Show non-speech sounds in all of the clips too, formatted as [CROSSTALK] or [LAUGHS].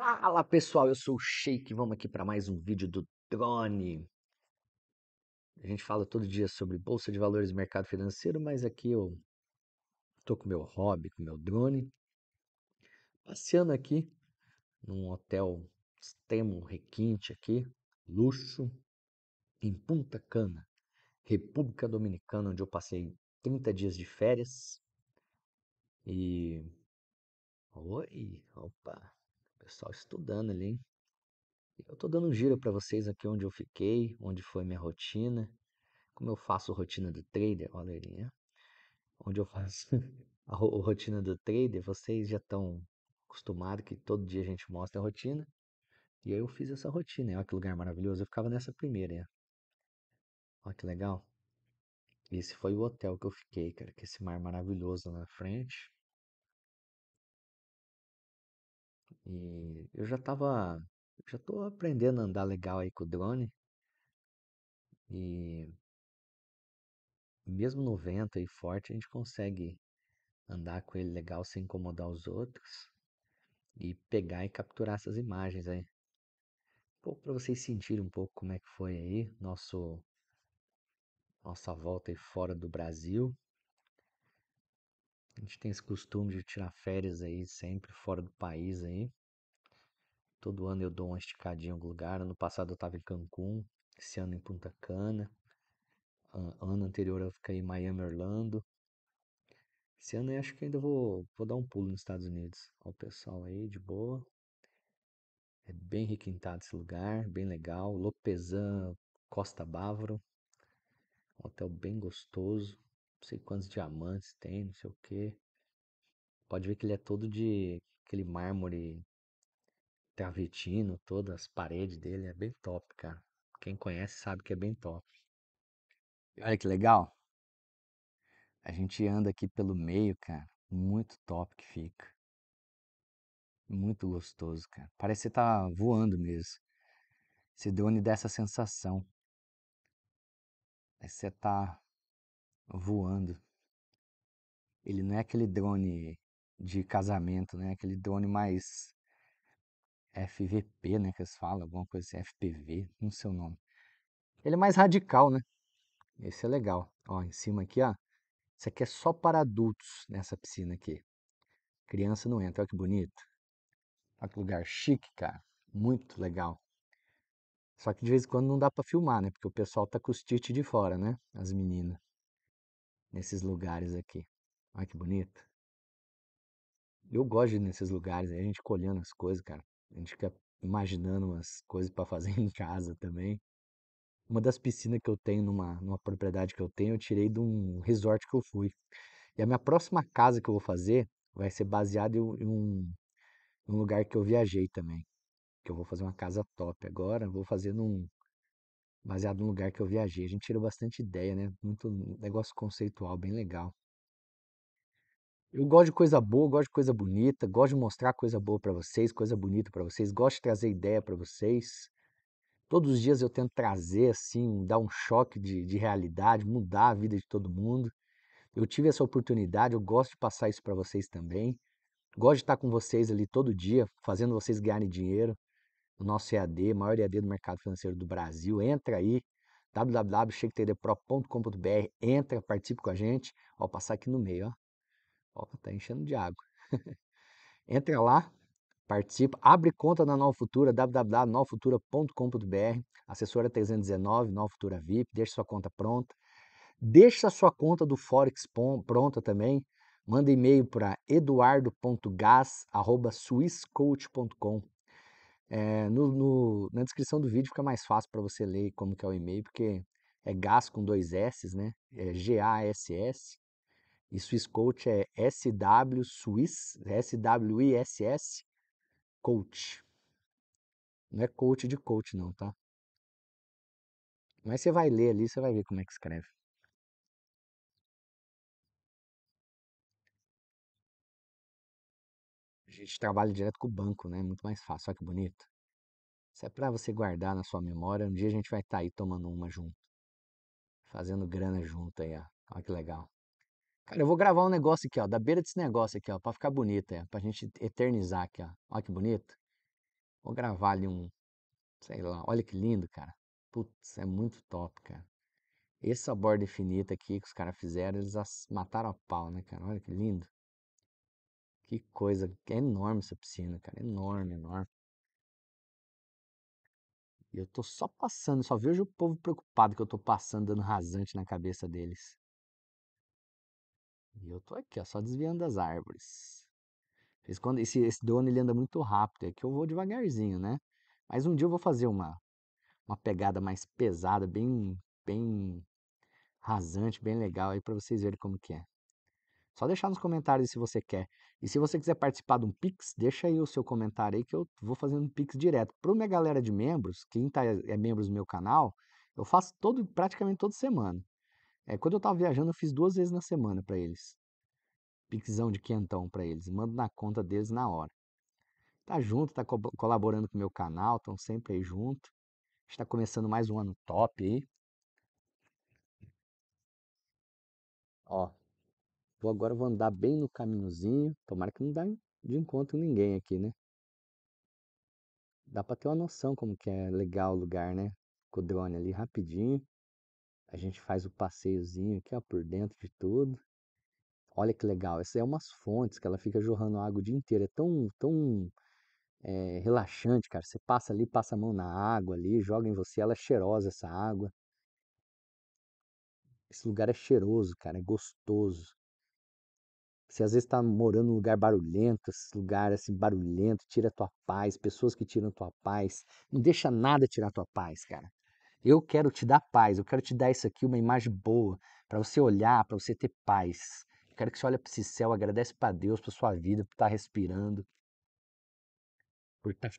Fala pessoal, eu sou o Sheik, vamos aqui para mais um vídeo do Drone. A gente fala todo dia sobre bolsa de valores e mercado financeiro, mas aqui eu tô com meu hobby, com meu drone, passeando aqui num hotel extremo requinte aqui, luxo, em Punta Cana, República Dominicana, onde eu passei 30 dias de férias. E Oi, opa. Pessoal estudando ali, hein? Eu tô dando um giro para vocês aqui onde eu fiquei, onde foi minha rotina, como eu faço a rotina do trader, olha Onde eu faço a rotina do trader, vocês já estão acostumados que todo dia a gente mostra a rotina. E aí eu fiz essa rotina, olha que lugar maravilhoso. Eu ficava nessa primeira, hein? Olha que legal. Esse foi o hotel que eu fiquei, cara, com esse mar maravilhoso lá na frente. E eu já tava, já tô aprendendo a andar legal aí com o drone e mesmo no vento aí forte, a gente consegue andar com ele legal sem incomodar os outros e pegar e capturar essas imagens aí. Um pouco para vocês sentirem um pouco como é que foi aí nosso nossa volta aí fora do Brasil. A gente tem esse costume de tirar férias aí sempre fora do país aí. Todo ano eu dou uma esticadinha em algum lugar. Ano passado eu estava em Cancún, esse ano em Punta Cana. Ano anterior eu fiquei em Miami, Orlando. Esse ano eu acho que ainda vou, vou dar um pulo nos Estados Unidos. Olha o pessoal aí, de boa. É bem requintado esse lugar, bem legal. Lopesan Costa Bávaro. Um hotel bem gostoso não sei quantos diamantes tem, não sei o quê. Pode ver que ele é todo de aquele mármore travertino, todas as paredes dele, é bem top, cara. Quem conhece sabe que é bem top. E olha que legal. A gente anda aqui pelo meio, cara. Muito top que fica. Muito gostoso, cara. Parece que você tá voando mesmo. Se deu dessa sensação. Parece que você tá voando. Ele não é aquele drone de casamento, né? Aquele drone mais FVP, né? Que eles falam, alguma coisa assim, FPV, não sei o nome. Ele é mais radical, né? Esse é legal. Ó, em cima aqui, ó. Isso aqui é só para adultos nessa piscina aqui. Criança não entra, olha que bonito. Olha que lugar chique, cara. Muito legal. Só que de vez em quando não dá para filmar, né? Porque o pessoal tá com os de fora, né? As meninas nesses lugares aqui. Olha que bonito. Eu gosto de ir nesses lugares, a gente colhendo as coisas, cara. A gente fica imaginando umas coisas para fazer [LAUGHS] em casa também. Uma das piscinas que eu tenho numa, numa propriedade que eu tenho, eu tirei de um resort que eu fui. E a minha próxima casa que eu vou fazer vai ser baseada em, em um, em um lugar que eu viajei também. Que eu vou fazer uma casa top agora, vou fazer num, baseado no lugar que eu viajei. A gente tirou bastante ideia, né? Muito negócio conceitual, bem legal. Eu gosto de coisa boa, gosto de coisa bonita, gosto de mostrar coisa boa para vocês, coisa bonita para vocês, gosto de trazer ideia para vocês. Todos os dias eu tento trazer, assim, dar um choque de, de realidade, mudar a vida de todo mundo. Eu tive essa oportunidade, eu gosto de passar isso para vocês também. Gosto de estar com vocês ali todo dia, fazendo vocês ganharem dinheiro, o nosso EAD, maior EAD do mercado financeiro do Brasil. Entra aí, www.shaketraderpro.com.br, entra, participe com a gente. Ó, passar aqui no meio, ó. Opa, tá enchendo de água. [LAUGHS] entra lá, participa, abre conta na Nova Futura, www.novafutura.com.br, assessora 319, Nova Futura VIP, deixa sua conta pronta. Deixa a sua conta do Forex pronta também. Manda e-mail para eduardo.gas.swisscoach.com. É, no, no, na descrição do vídeo fica mais fácil para você ler como que é o e-mail, porque é GAS com dois S, né? É G-A-S-S. E Swiss Coach é SW Swiss, S-W-I-S-S Coach. Não é coach de coach, não, tá? Mas você vai ler ali, você vai ver como é que escreve. gente trabalha direto com o banco, né? É muito mais fácil. Olha que bonito. Isso é para você guardar na sua memória. Um dia a gente vai estar tá aí tomando uma junto. Fazendo grana junto aí, ó. Olha que legal. Cara, eu vou gravar um negócio aqui, ó. Da beira desse negócio aqui, ó. Pra ficar bonito, é. Pra gente eternizar aqui, ó. Olha que bonito. Vou gravar ali um. Sei lá. Olha que lindo, cara. Putz, é muito top, cara. Essa borda infinita aqui que os caras fizeram, eles mataram a pau, né, cara? Olha que lindo. Que coisa, é enorme essa piscina, cara, enorme, enorme. E eu tô só passando, só vejo o povo preocupado que eu tô passando, dando rasante na cabeça deles. E eu tô aqui, ó, só desviando das árvores. Esse, quando, esse, esse dono, ele anda muito rápido, é que eu vou devagarzinho, né? Mas um dia eu vou fazer uma, uma pegada mais pesada, bem, bem rasante, bem legal aí para vocês verem como que é. Só deixar nos comentários se você quer. E se você quiser participar de um Pix, deixa aí o seu comentário aí que eu vou fazendo um Pix direto. Para minha galera de membros, quem tá, é membro do meu canal, eu faço todo, praticamente toda semana. É, quando eu estava viajando, eu fiz duas vezes na semana para eles. Pixão de quentão para eles. Mando na conta deles na hora. Tá junto, tá co colaborando com o meu canal, estão sempre aí junto. Está começando mais um ano top aí. Ó, Vou agora vou andar bem no caminhozinho. Tomara que não dá de encontro ninguém aqui, né? Dá para ter uma noção como que é legal o lugar, né? Com o drone ali rapidinho. A gente faz o passeiozinho aqui, ó, por dentro de tudo. Olha que legal. Essa é umas fontes que ela fica jorrando água o dia inteiro. É tão, tão é, relaxante, cara. Você passa ali, passa a mão na água ali, joga em você. Ela é cheirosa, essa água. Esse lugar é cheiroso, cara. É gostoso. Você às vezes está morando num lugar barulhento, esse lugar assim barulhento, tira a tua paz, pessoas que tiram a tua paz. Não deixa nada tirar a tua paz, cara. Eu quero te dar paz, eu quero te dar isso aqui, uma imagem boa, para você olhar, para você ter paz. Eu quero que você olhe para esse céu, agradece para Deus, para sua vida, por estar tá respirando, por estar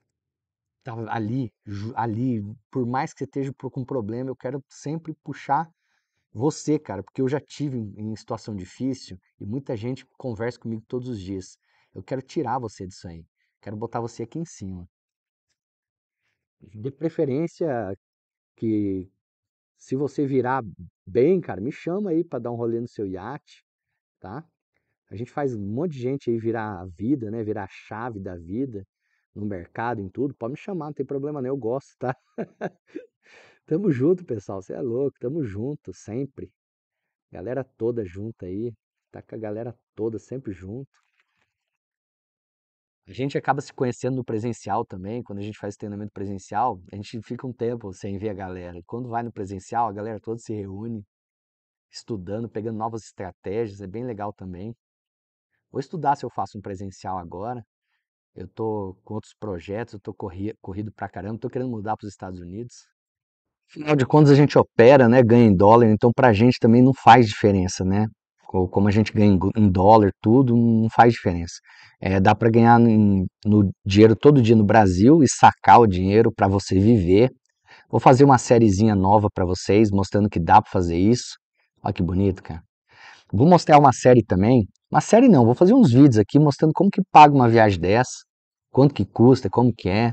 tá, tá ali, ali. Por mais que você esteja com um problema, eu quero sempre puxar você, cara, porque eu já tive em situação difícil e muita gente conversa comigo todos os dias. Eu quero tirar você disso aí. Quero botar você aqui em cima. De preferência que se você virar bem, cara, me chama aí para dar um rolê no seu iate, tá? A gente faz um monte de gente aí virar a vida, né? Virar a chave da vida no mercado, em tudo. Pode me chamar, não tem problema né eu gosto, tá? [LAUGHS] Tamo junto, pessoal. Você é louco, tamo junto, sempre. Galera toda junta aí. Tá com a galera toda sempre junto. A gente acaba se conhecendo no presencial também. Quando a gente faz treinamento presencial, a gente fica um tempo sem ver a galera. E quando vai no presencial, a galera toda se reúne, estudando, pegando novas estratégias. É bem legal também. Vou estudar se eu faço um presencial agora. Eu tô com outros projetos, eu tô corri corrido pra caramba, tô querendo mudar para os Estados Unidos. Afinal de contas, a gente opera, né, ganha em dólar, então para a gente também não faz diferença, né? Como a gente ganha em dólar, tudo, não faz diferença. É, dá para ganhar no, no dinheiro todo dia no Brasil e sacar o dinheiro para você viver. Vou fazer uma sériezinha nova para vocês, mostrando que dá para fazer isso. Olha que bonito, cara. Vou mostrar uma série também. Uma série não, vou fazer uns vídeos aqui mostrando como que paga uma viagem dessa, quanto que custa, como que é.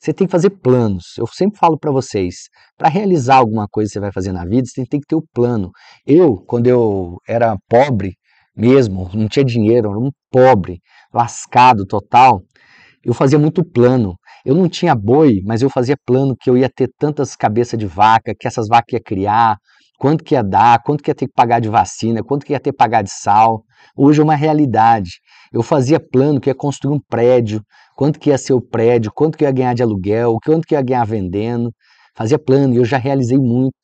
Você tem que fazer planos. Eu sempre falo para vocês, para realizar alguma coisa que você vai fazer na vida, você tem que ter o um plano. Eu, quando eu era pobre mesmo, não tinha dinheiro, era um pobre, lascado total, eu fazia muito plano. Eu não tinha boi, mas eu fazia plano que eu ia ter tantas cabeças de vaca, que essas vacas ia criar, quanto que ia dar, quanto que ia ter que pagar de vacina, quanto que ia ter que pagar de sal. Hoje é uma realidade. Eu fazia plano que ia construir um prédio, quanto que ia ser o prédio, quanto que ia ganhar de aluguel, quanto que ia ganhar vendendo. Fazia plano e eu já realizei muito.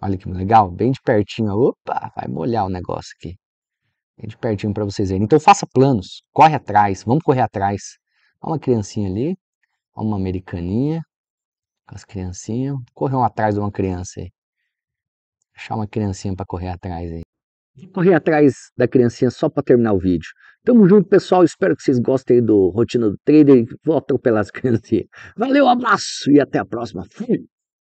Olha que legal, bem de pertinho. Opa, vai molhar o negócio aqui. Bem de pertinho para vocês verem. Então faça planos, corre atrás, vamos correr atrás. Olha uma criancinha ali, olha uma americaninha, com as criancinhas. Correu atrás de uma criança aí. Achar uma criancinha para correr atrás aí correr atrás da criancinha só para terminar o vídeo. Tamo junto, pessoal. Espero que vocês gostem do Rotina do Trader. Vou atropelar as [LAUGHS] criancinhas. Valeu, abraço e até a próxima. Fui!